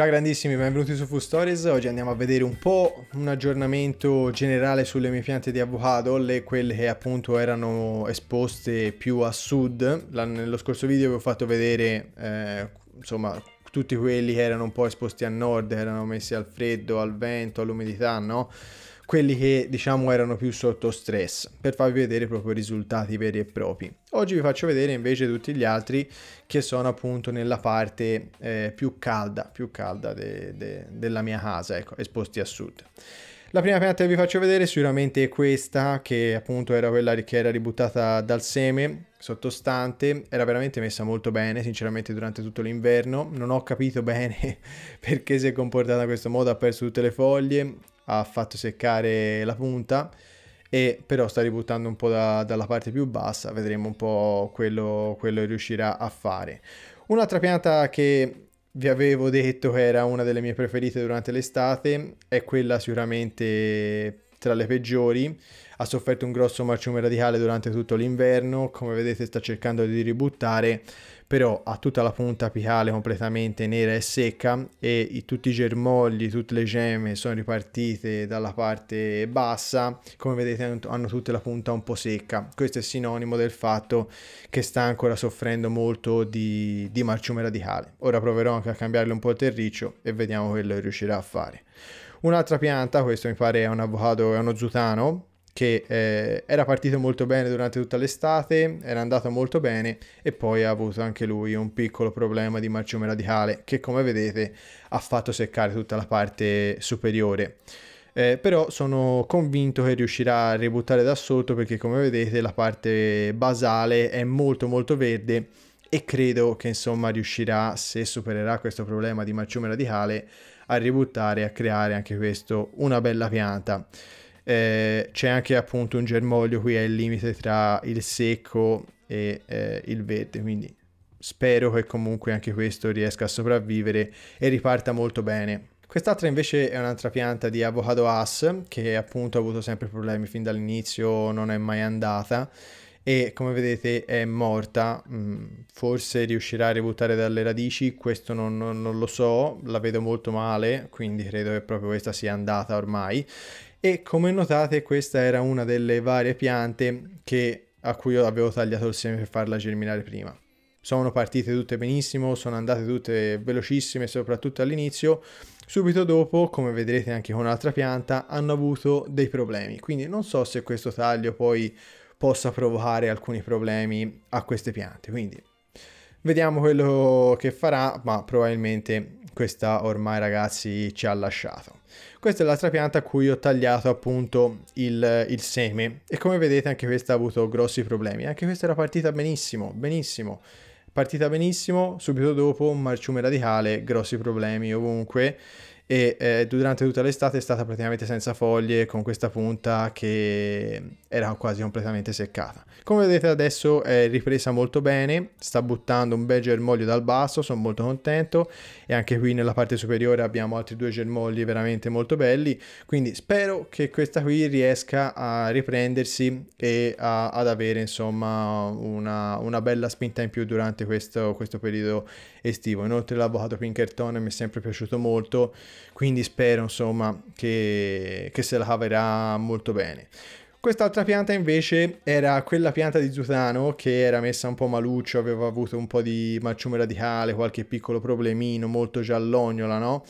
Ciao grandissimi, benvenuti su Food Stories. Oggi andiamo a vedere un po' un aggiornamento generale sulle mie piante di avocado, le quelle che appunto erano esposte più a sud. La, nello scorso video vi ho fatto vedere eh, insomma tutti quelli che erano un po' esposti a nord, erano messi al freddo, al vento, all'umidità, no? quelli che diciamo erano più sotto stress per farvi vedere proprio i risultati veri e propri. Oggi vi faccio vedere invece tutti gli altri che sono appunto nella parte eh, più calda, più calda de, de, della mia casa, ecco, esposti a sud. La prima pianta che vi faccio vedere sicuramente è questa, che appunto era quella che era ributtata dal seme sottostante, era veramente messa molto bene, sinceramente durante tutto l'inverno, non ho capito bene perché si è comportata in questo modo, ha perso tutte le foglie, ha fatto seccare la punta e però sta ributtando un po' da, dalla parte più bassa, vedremo un po' quello, quello che riuscirà a fare. Un'altra pianta che vi avevo detto che era una delle mie preferite durante l'estate, è quella sicuramente tra le peggiori, ha sofferto un grosso marciume radicale durante tutto l'inverno, come vedete sta cercando di ributtare, però ha tutta la punta apicale completamente nera e secca e i, tutti i germogli, tutte le gemme sono ripartite dalla parte bassa, come vedete hanno tutta la punta un po' secca. Questo è sinonimo del fatto che sta ancora soffrendo molto di, di marciume radicale. Ora proverò anche a cambiarle un po' il terriccio e vediamo quello che riuscirà a fare. Un'altra pianta, questo mi pare è un avocado, è uno zutano, che eh, era partito molto bene durante tutta l'estate, era andato molto bene e poi ha avuto anche lui un piccolo problema di marciume radicale che come vedete ha fatto seccare tutta la parte superiore. Eh, però sono convinto che riuscirà a ributtare da sotto perché come vedete la parte basale è molto molto verde e credo che insomma riuscirà se supererà questo problema di marciume radicale a ributtare e a creare anche questo una bella pianta eh, c'è anche appunto un germoglio qui al limite tra il secco e eh, il verde, quindi spero che comunque anche questo riesca a sopravvivere e riparta molto bene. Quest'altra invece è un'altra pianta di avocado as che appunto ha avuto sempre problemi fin dall'inizio, non è mai andata e come vedete è morta, mm, forse riuscirà a ributtare dalle radici, questo non, non, non, lo so, la vedo molto male, quindi credo che proprio questa sia andata ormai e come notate questa era una delle varie piante che, a cui io avevo tagliato il seme per farla germinare prima. Sono partite tutte benissimo, sono andate tutte velocissime, soprattutto all'inizio. Subito dopo, come vedrete anche con un'altra pianta, hanno avuto dei problemi. Quindi non so se questo taglio poi possa provocare alcuni problemi a queste piante. Quindi vediamo quello che farà, ma probabilmente questa ormai ragazzi ci ha lasciato. Questa è l'altra pianta a cui ho tagliato appunto il, il seme e come vedete anche questa ha avuto grossi problemi, anche questa era partita benissimo, benissimo partita benissimo, subito dopo un marciume radicale, grossi problemi ovunque e eh, durante tutta l'estate è stata praticamente senza foglie con questa punta che era quasi completamente seccata. Come vedete adesso è ripresa molto bene, sta buttando un bel germoglio dal basso, sono molto contento e anche qui nella parte superiore abbiamo altri due germogli veramente molto belli, quindi spero che questa qui riesca a riprendersi e a, ad avere insomma una, una, bella spinta in più durante questo, questo periodo estivo. Inoltre l'avvocato Pinkerton mi è sempre piaciuto molto quindi spero insomma che, che se la caverà molto bene. Quest'altra pianta invece era quella pianta di Zutano che era messa un po' maluccio, aveva avuto un po' di marciume radicale, qualche piccolo problemino, molto giallognola, no?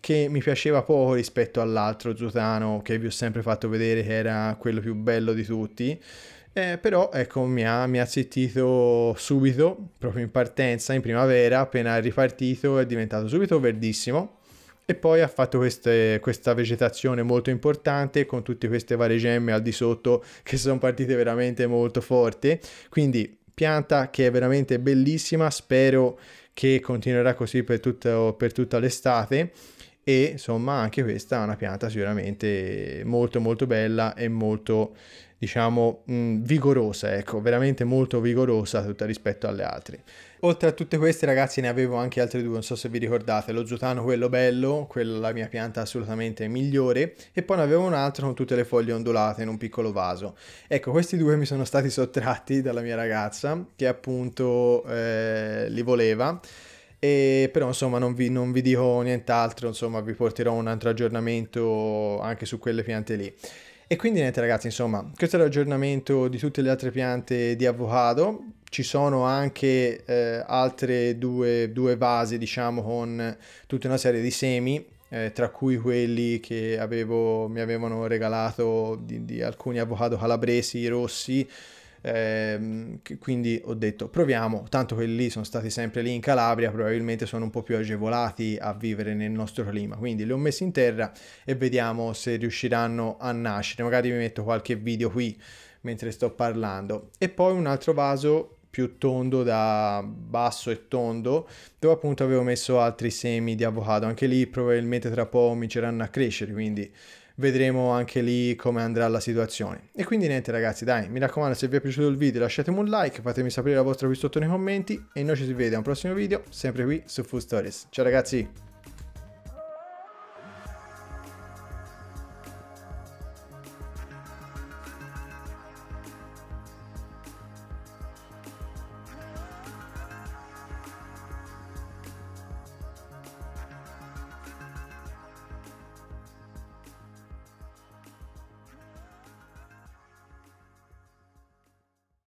Che mi piaceva poco rispetto all'altro Zutano che vi ho sempre fatto vedere che era quello più bello di tutti. Eh, però ecco mi ha, mi ha zittito subito, proprio in partenza, in primavera, appena è ripartito è diventato subito verdissimo e poi ha fatto queste, questa vegetazione molto importante con tutte queste varie gemme al di sotto che sono partite veramente molto forti. Quindi pianta che è veramente bellissima, spero che continuerà così per, tutto, per tutta l'estate e insomma anche questa è una pianta sicuramente molto molto bella e molto diciamo mh, mm, vigorosa ecco veramente molto vigorosa tutta rispetto alle altre oltre a tutte queste ragazzi ne avevo anche altre due non so se vi ricordate lo zutano quello bello quella la mia pianta assolutamente migliore e poi ne avevo un altro con tutte le foglie ondulate in un piccolo vaso ecco questi due mi sono stati sottratti dalla mia ragazza che appunto eh, li voleva e però insomma non vi, non vi dico nient'altro, insomma vi porterò un altro aggiornamento anche su quelle piante lì. E quindi niente ragazzi, insomma, questo è l'aggiornamento di tutte le altre piante di avocado. Ci sono anche eh, altre due, due vasi, diciamo, con tutta una serie di semi, eh, tra cui quelli che avevo, mi avevano regalato di, di alcuni avocado calabresi rossi Ehm, quindi ho detto proviamo, tanto quelli lì sono stati sempre lì in Calabria, probabilmente sono un po' più agevolati a vivere nel nostro clima, quindi li ho messi in terra e vediamo se riusciranno a nascere, magari vi metto qualche video qui mentre sto parlando. E poi un altro vaso più tondo da basso e tondo dove appunto avevo messo altri semi di avocado anche lì probabilmente tra poco cominceranno a crescere quindi vedremo anche lì come andrà la situazione e quindi niente ragazzi dai mi raccomando se vi è piaciuto il video lasciatemi un like fatemi sapere la vostra qui sotto nei commenti e noi ci si vede a un prossimo video sempre qui su Food Stories ciao ragazzi